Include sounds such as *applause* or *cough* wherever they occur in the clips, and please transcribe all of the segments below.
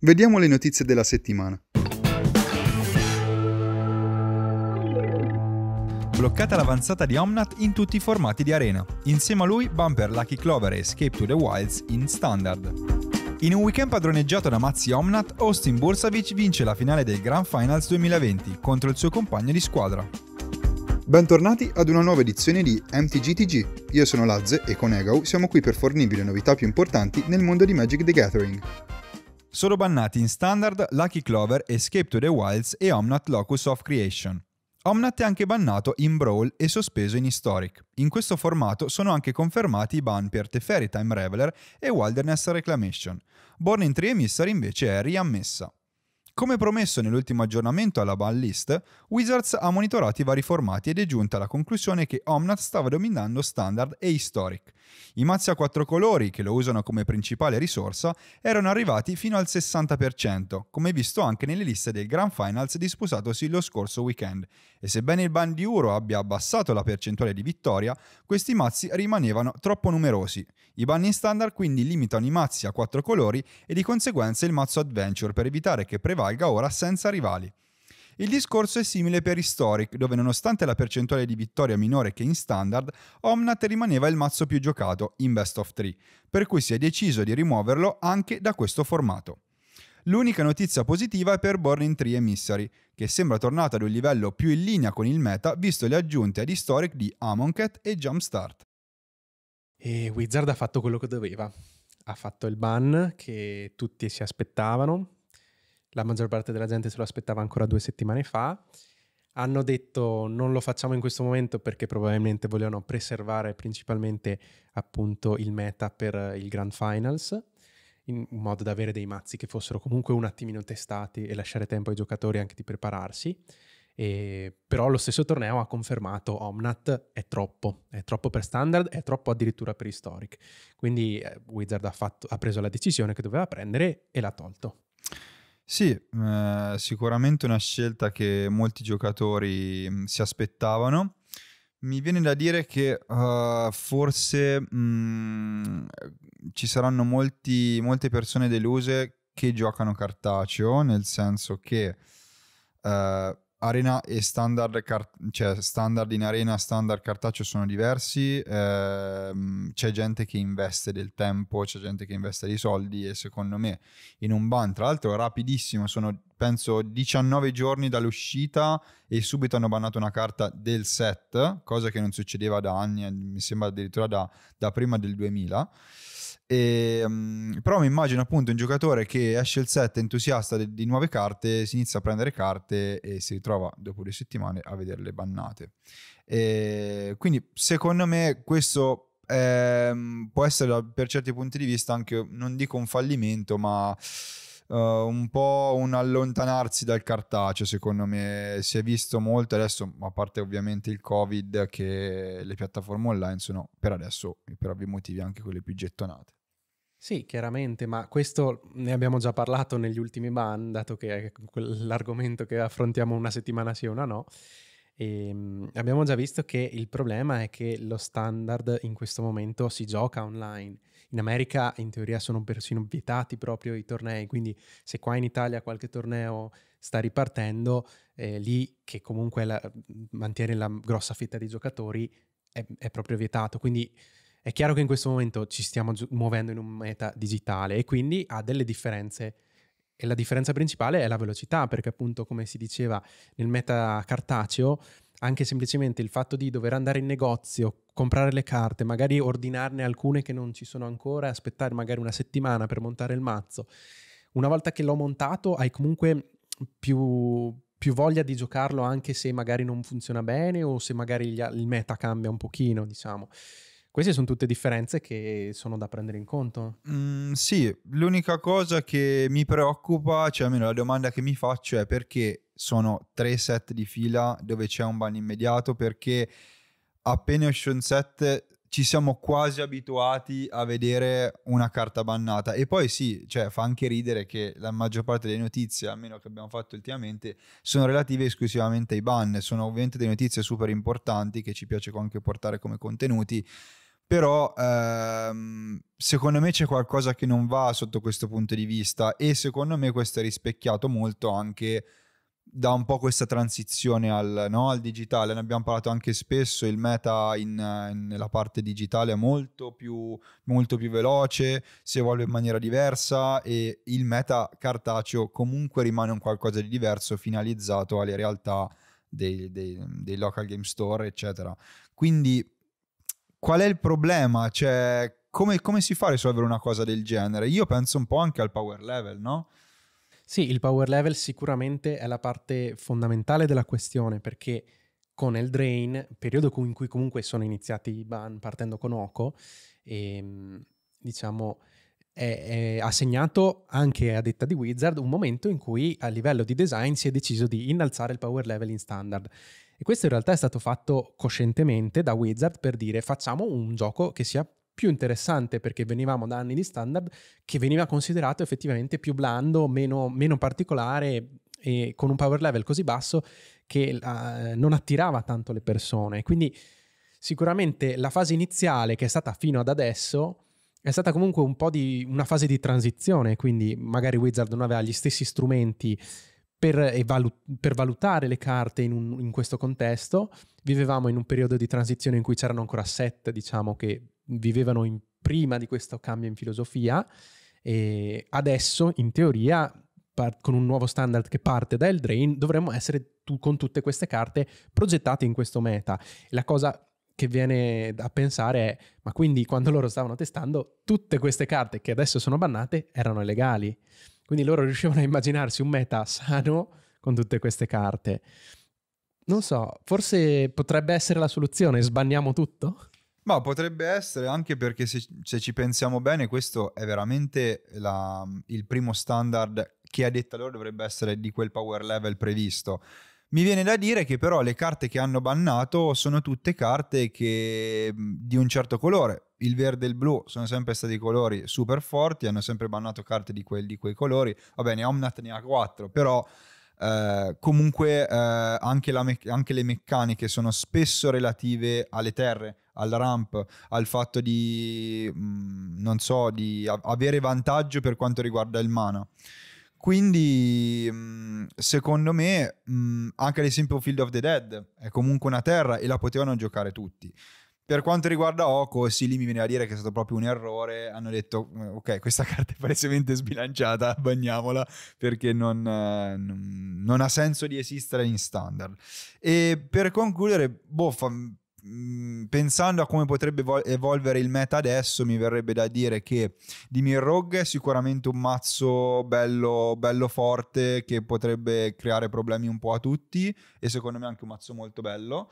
Vediamo le notizie della settimana. bloccata l'avanzata di Omnat in tutti i formati di arena. Insieme a lui Bumper, Lucky Clover e Escape to the Wilds in standard. In un weekend padroneggiato da Mazzi Omnat, Austin Bursavic vince la finale del Grand Finals 2020 contro il suo compagno di squadra. Bentornati ad una nuova edizione di MTGTG. Io sono Lazze e con Egau siamo qui per fornirvi le novità più importanti nel mondo di Magic the Gathering. Sono bannati in standard Lucky Clover, Escape to the Wilds e Omnat Locus of Creation. Omnat è anche bannato in Brawl e sospeso in Historic. In questo formato sono anche confermati i ban per Teferi Time Reveler e Wilderness Reclamation. Born in Tree Emissary invece è riammessa. Come promesso nell'ultimo aggiornamento alla ban list, Wizards ha monitorato i vari formati ed è giunta alla conclusione che Omnath stava dominando standard e historic, i mazzi a quattro colori, che lo usano come principale risorsa, erano arrivati fino al 60%, come visto anche nelle liste del Grand Finals disputatosi lo scorso weekend, e sebbene il ban di Uro abbia abbassato la percentuale di vittoria, questi mazzi rimanevano troppo numerosi. I ban in standard quindi limitano i mazzi a quattro colori e di conseguenza il mazzo adventure per evitare che prevalga ora senza rivali. Il discorso è simile per Historic, dove nonostante la percentuale di vittoria minore che in standard, Omnat rimaneva il mazzo più giocato in Best of 3, per cui si è deciso di rimuoverlo anche da questo formato. L'unica notizia positiva è per Born in 3 Emissary, che sembra tornata ad un livello più in linea con il meta visto le aggiunte ad Historic di Amonkhet e Jumpstart. E Wizard ha fatto quello che doveva. Ha fatto il ban che tutti si aspettavano, la maggior parte della gente se lo aspettava ancora due settimane fa. Hanno detto non lo facciamo in questo momento perché probabilmente volevano preservare principalmente appunto il meta per il Grand Finals, in modo da avere dei mazzi che fossero comunque un attimino testati e lasciare tempo ai giocatori anche di prepararsi. E, però lo stesso torneo ha confermato Omnat è troppo, è troppo per standard, è troppo addirittura per historic. Quindi eh, Wizard ha, fatto, ha preso la decisione che doveva prendere e l'ha tolto. Sì, eh, sicuramente una scelta che molti giocatori si aspettavano. Mi viene da dire che uh, forse mh, ci saranno molti, molte persone deluse che giocano cartaceo, nel senso che uh, Arena e standard, car- cioè standard in arena, standard cartaceo sono diversi, ehm, c'è gente che investe del tempo, c'è gente che investe dei soldi e secondo me in un ban, tra l'altro rapidissimo, sono penso 19 giorni dall'uscita e subito hanno bannato una carta del set, cosa che non succedeva da anni, mi sembra addirittura da, da prima del 2000. E, ehm, però mi immagino appunto un giocatore che esce il set entusiasta di, di, nuove carte, si inizia a prendere carte e si ritrova dopo due settimane a vederle bannate. E, ehm, quindi secondo me questo è, ehm, può essere per certi punti di vista anche, non dico un fallimento, ma... Uh, un po' un allontanarsi dal cartaceo, secondo me. Si è visto molto adesso, a parte ovviamente il Covid, che le piattaforme online sono per adesso, per ovvi motivi, anche quelle più gettonate. Sì, chiaramente, ma questo ne abbiamo già parlato negli ultimi ban, dato che è l'argomento che affrontiamo una settimana sì o una no. E, ehm, abbiamo già visto che il problema è che lo standard in questo momento si gioca online. In America in teoria sono persino vietati proprio i tornei, quindi se qua in Italia qualche torneo sta ripartendo, eh, lì che comunque la, mantiene la grossa fitta di giocatori è, è proprio vietato. Quindi è chiaro che in questo momento ci stiamo muovendo in un meta digitale e quindi ha delle differenze. E la differenza principale è la velocità, perché appunto, come si diceva nel meta cartaceo, anche semplicemente il fatto di dover andare in negozio, comprare le carte, magari ordinarne alcune che non ci sono ancora, aspettare magari una settimana per montare il mazzo. Una volta che l'ho montato, hai comunque più, più voglia di giocarlo anche se magari non funziona bene o se magari il meta cambia un pochino, diciamo. Queste sono tutte differenze che sono da prendere in conto. Mm, sì, l'unica cosa che mi preoccupa, cioè almeno la domanda che mi faccio è perché sono tre set di fila dove c'è un ban immediato, perché appena esce un set ci siamo quasi abituati a vedere una carta bannata. E poi sì, cioè, fa anche ridere che la maggior parte delle notizie, almeno che abbiamo fatto ultimamente, sono relative esclusivamente ai ban. Sono ovviamente delle notizie super importanti che ci piace anche portare come contenuti, però ehm, secondo me c'è qualcosa che non va sotto questo punto di vista e secondo me questo è rispecchiato molto anche da un po' questa transizione al, no, al digitale, ne abbiamo parlato anche spesso, il meta in, in, nella parte digitale è molto più, molto più veloce, si evolve in maniera diversa e il meta cartaceo comunque rimane un qualcosa di diverso finalizzato alle realtà dei, dei, dei local game store, eccetera. Quindi qual è il problema? Cioè, come, come, si fa a risolvere una cosa del genere? Io penso un po' anche al power level, no? Sì, il power level sicuramente è la parte fondamentale della questione perché con il drain, periodo in cui comunque sono iniziati i ban partendo con Oko, e, ehm, diciamo è, è, ha segnato anche a detta di Wizard un momento in cui a livello di design si è deciso di innalzare il power level in standard e questo in realtà è stato fatto coscientemente da Wizard per dire facciamo un gioco che sia più interessante perché venivamo da anni di standard che veniva considerato effettivamente più blando, meno, meno particolare e con un power level così basso che uh, non attirava tanto le persone. Quindi sicuramente la fase iniziale che è stata fino ad adesso è stata comunque un po' di una fase di transizione, quindi magari Wizard non aveva gli stessi strumenti per, valut- per, valutare le carte in, un, in, questo contesto, vivevamo in un periodo di transizione in cui c'erano ancora sette, diciamo, che vivevano in, prima di questo cambio in filosofia e adesso, in teoria, par- con un nuovo standard che parte da Eldrain, dovremmo essere tu- con tutte queste carte progettate in questo meta. La cosa che viene da pensare è, ma quindi quando loro stavano testando, tutte queste carte che adesso sono bannate erano illegali. Quindi loro *laughs* riuscivano a immaginarsi un meta sano con tutte queste carte. Non so, forse potrebbe essere la soluzione, sbanniamo tutto? Ma potrebbe essere anche perché se, se ci pensiamo bene questo è veramente la, il primo standard che a detta loro dovrebbe essere di quel power level previsto. Mi viene da dire che però le carte che hanno bannato sono tutte carte che, di un certo colore. Il verde e il blu sono sempre stati colori super forti, hanno sempre bannato carte di, quel, di quei colori. Va bene, Omnat ne ha 4, però eh, comunque eh, anche, me- anche le meccaniche sono spesso relative alle terre, al ramp, al fatto di, mh, so, di a- avere vantaggio per quanto riguarda il mana. Quindi, mm, secondo me, mm, anche ad esempio Field of the Dead è comunque una terra e la potevano giocare tutti. Per quanto riguarda Oko, sì, lì mi veniva a dire che è stato proprio un errore. Hanno detto, mm, ok, questa *laughs* carta è palesemente sbilanciata, bagniamola, perché eh, non, non, ha senso di esistere in standard. E per concludere, boh, Mm, pensando a come potrebbe evolvere il meta adesso, mi verrebbe da dire che Dimir Rogue è sicuramente un mazzo bello, bello, forte che potrebbe creare problemi un po' a tutti e secondo me anche un mazzo molto bello.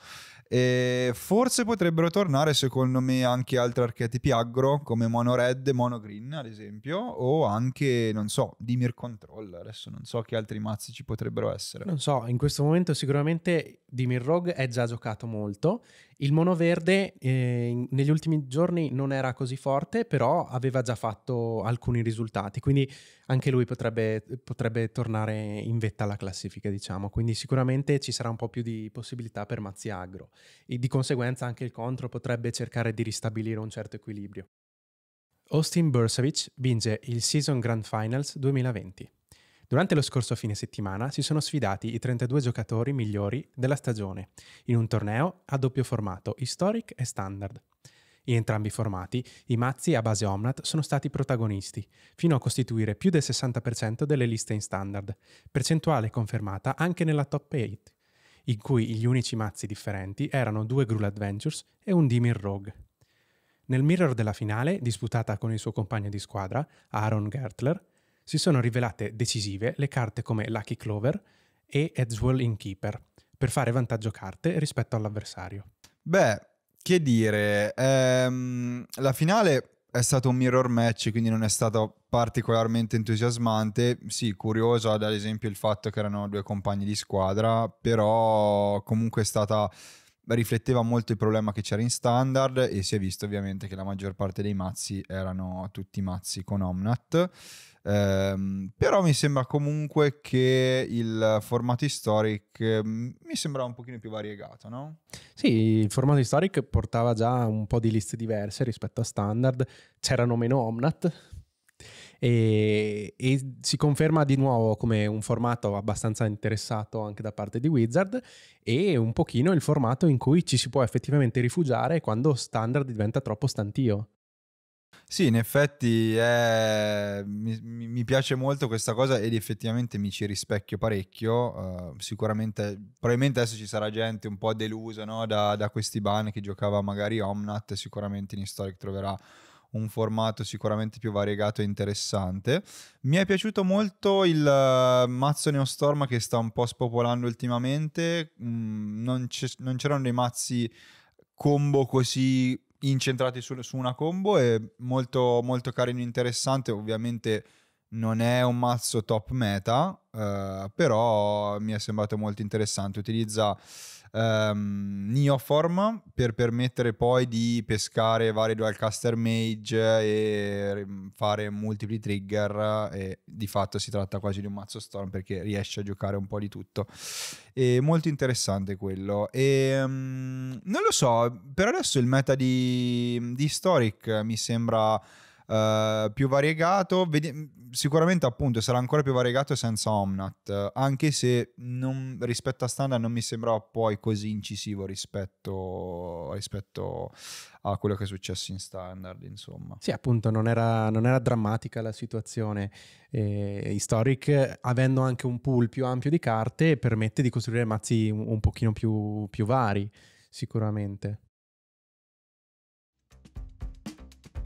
E forse potrebbero tornare secondo me anche altri archetipi aggro come Mono Red Mono Green ad esempio o anche, non so, Dimir Control. Adesso non so che altri mazzi ci potrebbero essere. Non so, in questo momento sicuramente Dimir Rogue è già giocato molto il monoverde eh, negli ultimi giorni non era così forte, però aveva già fatto alcuni risultati, quindi anche lui potrebbe, potrebbe tornare in vetta alla classifica, diciamo. Quindi sicuramente ci sarà un po' più di possibilità per Mazziagro e di conseguenza anche il contro potrebbe cercare di ristabilire un certo equilibrio. Austin Bursavich vince il Season Grand Finals 2020. Durante lo scorso fine settimana si sono sfidati i 32 giocatori migliori della stagione in un torneo a doppio formato, historic e standard. In entrambi i formati, i mazzi a base Omnat sono stati protagonisti, fino a costituire più del 60% delle liste in standard, percentuale confermata anche nella top 8, in cui gli unici mazzi differenti erano due Gruul Adventures e un Dimir Rogue. Nel mirror della finale, disputata con il suo compagno di squadra, Aaron Gertler, si sono rivelate decisive le carte come Lucky Clover e Edgewell Innkeeper per fare vantaggio carte rispetto all'avversario. Beh, che dire, ehm, la finale è stato un mirror match, quindi non è stato particolarmente entusiasmante. Sì, curioso ad esempio il fatto che erano due compagni di squadra, però comunque è stata rifletteva molto il problema che c'era in standard e si è visto ovviamente che la maggior parte dei mazzi erano tutti mazzi con Omnat. Ehm, però mi sembra comunque che il formato historic ehm, mi sembrava un pochino più variegato, no? Sì, il formato historic portava già un po' di liste diverse rispetto a standard, c'erano meno omnat, e, e, si conferma di nuovo come un formato abbastanza interessato anche da parte di Wizard e un pochino il formato in cui ci si può effettivamente rifugiare quando standard diventa troppo stantio. Sì, in effetti è... Eh, mi, mi, piace molto questa cosa ed effettivamente mi ci rispecchio parecchio. Uh, sicuramente, probabilmente adesso ci sarà gente un po' delusa no? da, da, questi ban che giocava magari Omnat. Sicuramente in Historic troverà un formato sicuramente più variegato e interessante. Mi è piaciuto molto il uh, mazzo Neostorm che sta un po' spopolando ultimamente. Mm, non, non c'erano dei mazzi combo così incentrati su, su una combo e molto, molto carino, interessante, ovviamente non è un mazzo top meta, eh, però mi è sembrato molto interessante. Utilizza um, Neoform per permettere poi di pescare vari dualcaster mage e ehm, fare multipli trigger e di fatto si tratta quasi di un mazzo storm perché riesce a giocare un po' di tutto. E molto interessante quello. E, um, non lo so, per adesso il meta di, di Historic mi sembra eh, più variegato, vede- mm, sicuramente appunto sarà ancora più variegato senza Omnat, anche se non, rispetto a standard non mi sembrava poi così incisivo rispetto, rispetto, a quello che è successo in standard, insomma. Sì, appunto non era, non era drammatica la situazione. Eh, Historic, avendo anche un pool più ampio di carte, permette di costruire mazzi un, un pochino più, più vari, sicuramente.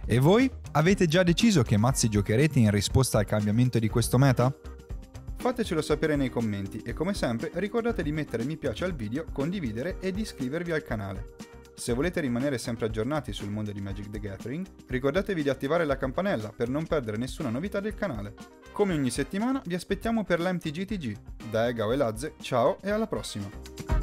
E voi? Avete già deciso che mazzi giocherete in risposta al cambiamento di questo meta? Fatecelo sapere nei commenti e come sempre ricordate di mettere mi piace al video, condividere ed iscrivervi al canale. Se volete rimanere sempre aggiornati sul mondo di Magic the Gathering, ricordatevi di attivare la campanella per non perdere nessuna novità del canale. Come ogni settimana vi aspettiamo per l'MTGTG. Da Egao e Lazze, ciao e alla prossima!